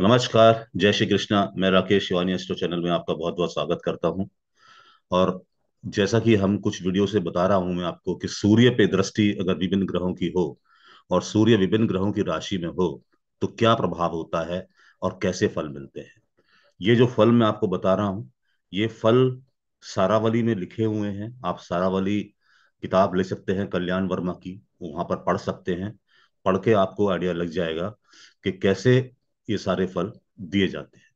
नमस्कार जय श्री कृष्णा मैं राकेश शिवानी एस्ट्रो चैनल में आपका बहुत बहुत स्वागत करता हूं और जैसा कि हम कुछ वीडियो से बता रहा हूं मैं आपको कि सूर्य पे दृष्टि अगर विभिन्न ग्रहों की हो और सूर्य विभिन्न ग्रहों की राशि में हो तो क्या प्रभाव होता है और कैसे फल मिलते हैं ये जो फल मैं आपको बता रहा हूँ ये फल सारावली में लिखे हुए हैं आप सारावली किताब ले सकते हैं कल्याण वर्मा की वहां पर पढ़ सकते हैं पढ़ के आपको आइडिया लग जाएगा कि कैसे ये सारे फल दिए जाते हैं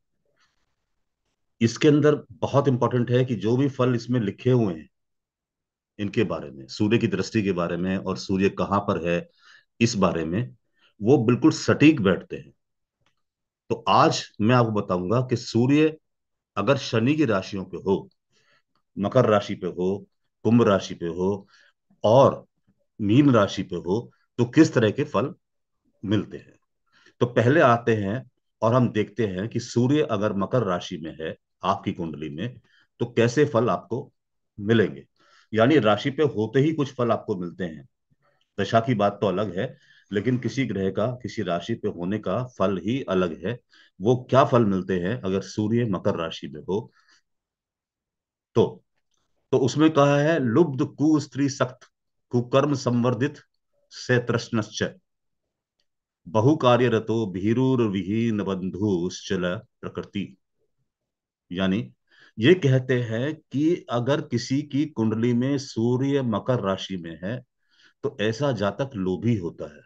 इसके अंदर बहुत इंपॉर्टेंट है कि जो भी फल इसमें लिखे हुए हैं इनके बारे में सूर्य की दृष्टि के बारे में और सूर्य कहां पर है इस बारे में वो बिल्कुल सटीक बैठते हैं तो आज मैं आपको बताऊंगा कि सूर्य अगर शनि की राशियों पे हो मकर राशि पे हो कुंभ राशि पे हो और मीन राशि पे हो तो किस तरह के फल मिलते हैं तो पहले आते हैं और हम देखते हैं कि सूर्य अगर मकर राशि में है आपकी कुंडली में तो कैसे फल आपको मिलेंगे यानी राशि पे होते ही कुछ फल आपको मिलते हैं दशा की बात तो अलग है लेकिन किसी ग्रह का किसी राशि पे होने का फल ही अलग है वो क्या फल मिलते हैं अगर सूर्य मकर राशि में हो तो तो उसमें कहा है लुब्ध कु स्त्री सख्त कुकर्म संवर्धित से तृष्णश्चय विहीन बंधु चल प्रकृति यानी ये कहते हैं कि अगर किसी की कुंडली में सूर्य मकर राशि में है तो ऐसा जातक लोभी होता है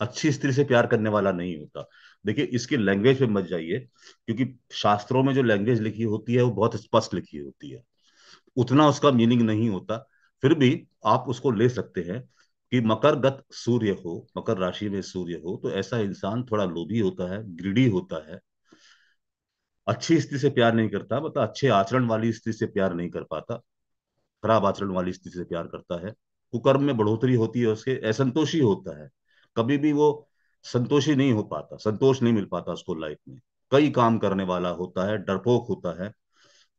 अच्छी स्त्री से प्यार करने वाला नहीं होता देखिए इसकी लैंग्वेज पे मत जाइए क्योंकि शास्त्रों में जो लैंग्वेज लिखी होती है वो बहुत स्पष्ट लिखी होती है उतना उसका मीनिंग नहीं होता फिर भी आप उसको ले सकते हैं कि गत सूर्य हो मकर राशि में सूर्य हो तो ऐसा इंसान थोड़ा लोभी होता है ग्रीडी होता है अच्छी स्थिति से प्यार नहीं करता मतलब अच्छे आचरण वाली स्थिति से प्यार नहीं कर पाता खराब आचरण वाली स्थिति से प्यार करता है कुकर्म में बढ़ोतरी होती है उसके असंतोषी होता है कभी भी वो संतोषी नहीं हो पाता संतोष नहीं मिल पाता उसको लाइफ में कई काम करने वाला होता है डरपोक होता है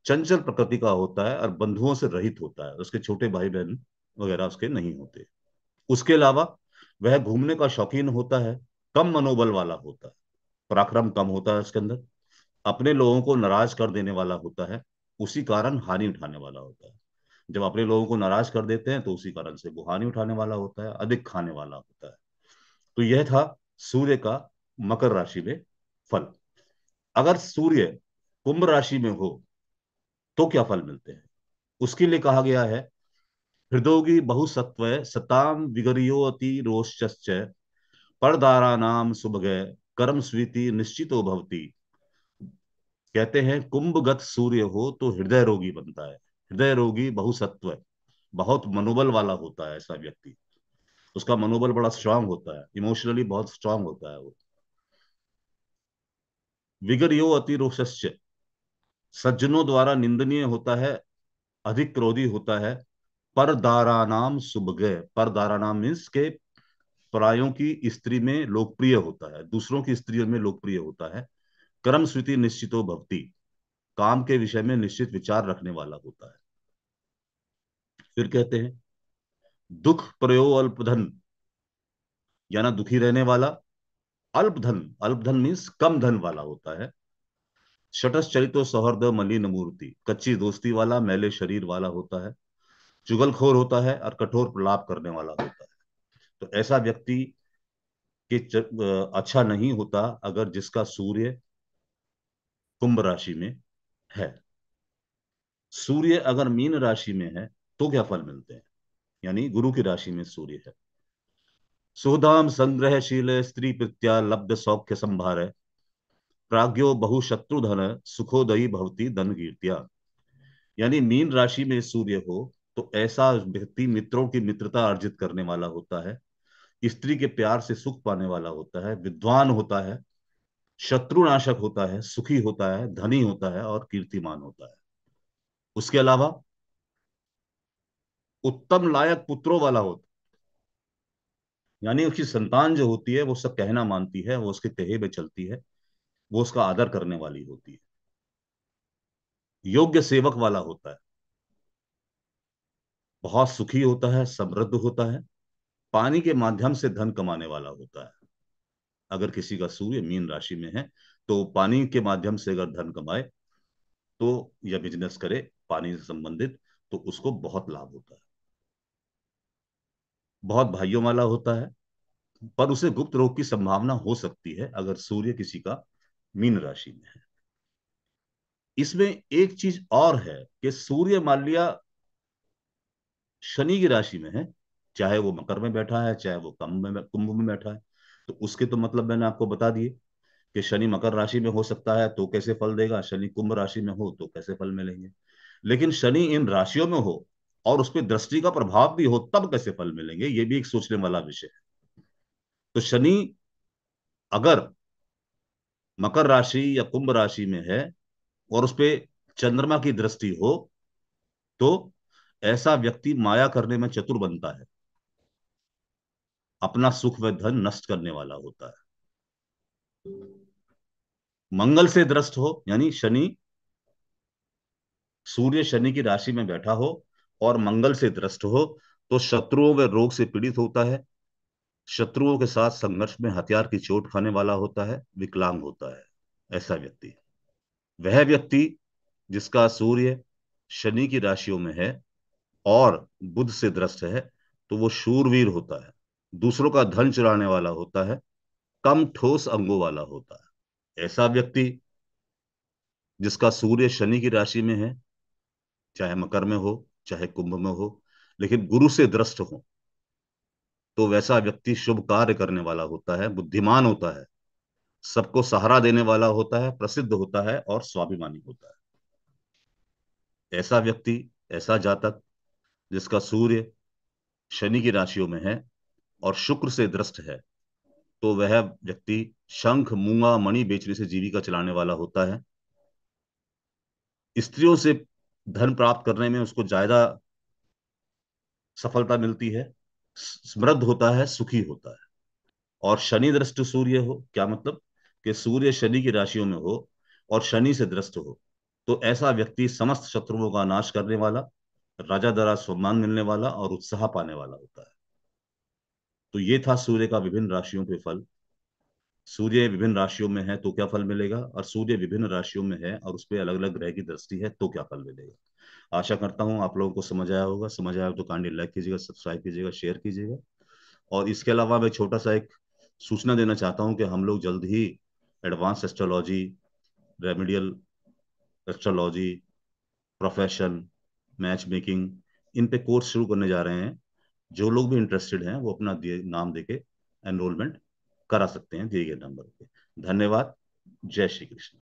चंचल प्रकृति का होता है और बंधुओं से रहित होता है उसके छोटे भाई बहन वगैरह उसके नहीं होते उसके अलावा वह घूमने का शौकीन होता है कम मनोबल वाला होता है पराक्रम कम होता है उसके अंदर अपने लोगों को नाराज कर देने वाला होता है उसी कारण हानि उठाने वाला होता है जब अपने लोगों को नाराज कर देते हैं तो उसी कारण से वो हानि उठाने वाला होता है अधिक खाने वाला होता है तो यह था सूर्य का मकर राशि में फल अगर सूर्य कुंभ राशि में हो तो क्या फल मिलते हैं उसके लिए कहा गया है हृदोगी बहुसत्व सताम विगरियोति रोश्च परदाराणाम सुभग कर्म स्वीति निश्चित भवती कहते हैं कुंभगत सूर्य हो तो हृदय रोगी बनता है हृदय रोगी बहुसत्व बहुत मनोबल वाला होता है ऐसा व्यक्ति उसका मनोबल बड़ा स्ट्रांग होता है इमोशनली बहुत स्ट्रांग होता है वो विगरियो अति रोषस्य सज्जनों द्वारा निंदनीय होता है अधिक क्रोधी होता है परदारा नाम पर परदारा नाम मीन्स के प्रायों की स्त्री में लोकप्रिय होता है दूसरों की स्त्रियों में लोकप्रिय होता है कर्म स्वीति निश्चितो भक्ति काम के विषय में निश्चित विचार रखने वाला होता है फिर कहते हैं दुख प्रयो अल्पधन यानी दुखी रहने वाला अल्पधन अल्पधन मीन्स कम धन वाला होता है शटस चरित्र सौहर्द मलिन मूर्ति कच्ची दोस्ती वाला मैले शरीर वाला होता है चुगलखोर होता है और कठोर लाभ करने वाला होता है तो ऐसा व्यक्ति के अच्छा नहीं होता अगर जिसका सूर्य कुंभ राशि में है सूर्य अगर मीन राशि में है तो क्या फल मिलते हैं यानी गुरु की राशि में सूर्य है सुधाम संग्रहशील स्त्री प्रत्या लब्ध सौख्य संभार है प्राग्यो बहुशत्रुधन सुखोदयी भवती धन कीर्तिया यानी मीन राशि में सूर्य हो तो ऐसा व्यक्ति मित्रों की मित्रता अर्जित करने वाला होता है स्त्री के प्यार से सुख पाने वाला होता है विद्वान होता है शत्रुनाशक होता है सुखी होता है धनी होता है और कीर्तिमान होता है उसके अलावा उत्तम लायक पुत्रों वाला होता यानी उसकी संतान जो होती है वो उसका कहना मानती है वो उसके कहे में चलती है वो उसका आदर करने वाली होती है योग्य सेवक वाला होता है बहुत सुखी होता है समृद्ध होता है पानी के माध्यम से धन कमाने वाला होता है अगर किसी का सूर्य मीन राशि में है तो पानी के माध्यम से अगर धन कमाए तो या बिजनेस करे पानी से संबंधित तो उसको बहुत लाभ होता है बहुत भाइयों वाला होता है पर उसे गुप्त रोग की संभावना हो सकती है अगर सूर्य किसी का मीन राशि में है इसमें एक चीज और है कि सूर्य मान लिया शनि की राशि में है चाहे वो मकर में बैठा है चाहे वो कंभ में कुंभ में बैठा है तो उसके तो मतलब मैंने आपको बता दिए कि शनि मकर राशि में हो सकता है तो कैसे फल देगा शनि कुंभ राशि में हो तो कैसे फल मिलेंगे लेकिन शनि इन राशियों में हो और उस पर दृष्टि का प्रभाव भी हो तब कैसे फल मिलेंगे ये भी एक सोचने वाला विषय है तो शनि अगर मकर राशि या कुंभ राशि में है और उस पर चंद्रमा की दृष्टि हो तो ऐसा व्यक्ति माया करने में चतुर बनता है अपना सुख व धन नष्ट करने वाला होता है मंगल से द्रष्ट हो यानी शनि सूर्य शनि की राशि में बैठा हो और मंगल से द्रष्ट हो तो शत्रुओं व रोग से पीड़ित होता है शत्रुओं के साथ संघर्ष में हथियार की चोट खाने वाला होता है विकलांग होता है ऐसा व्यक्ति वह व्यक्ति जिसका सूर्य शनि की राशियों में है और बुद्ध से दृष्ट है तो वो शूरवीर होता है दूसरों का धन चुराने वाला होता है कम ठोस अंगों वाला होता है ऐसा व्यक्ति जिसका सूर्य शनि की राशि में है चाहे मकर में हो चाहे कुंभ में हो लेकिन गुरु से दृष्ट हो तो वैसा व्यक्ति शुभ कार्य करने वाला होता है बुद्धिमान होता है सबको सहारा देने वाला होता है प्रसिद्ध होता है और स्वाभिमानी होता है ऐसा व्यक्ति ऐसा जातक जिसका सूर्य शनि की राशियों में है और शुक्र से दृष्ट है तो वह व्यक्ति शंख मूंगा मणि बेचने से जीविका चलाने वाला होता है स्त्रियों से धन प्राप्त करने में उसको ज्यादा सफलता मिलती है समृद्ध होता है सुखी होता है और शनि दृष्ट सूर्य हो क्या मतलब कि सूर्य शनि की राशियों में हो और शनि से दृष्ट हो तो ऐसा व्यक्ति समस्त शत्रुओं का नाश करने वाला राजा द्वारा सम्मान मिलने वाला और उत्साह पाने वाला होता है तो ये था सूर्य का विभिन्न राशियों पे फल सूर्य विभिन्न राशियों में है तो क्या फल मिलेगा और सूर्य विभिन्न राशियों में है और उस पर अलग अलग ग्रह की दृष्टि है तो क्या फल मिलेगा आशा करता हूँ आप लोगों को समझ आया होगा समझ आया हो तो कांडी लाइक कीजिएगा सब्सक्राइब कीजिएगा शेयर कीजिएगा और इसके अलावा मैं छोटा सा एक सूचना देना चाहता हूँ कि हम लोग जल्द ही advance astrology remedial astrology profession matchmaking इन पे कोर्स शुरू करने जा रहे हैं जो लोग भी इंटरेस्टेड हैं वो अपना दिए नाम दे के एनरोलमेंट करा सकते हैं दिए गए नंबर पे धन्यवाद जय श्री कृष्ण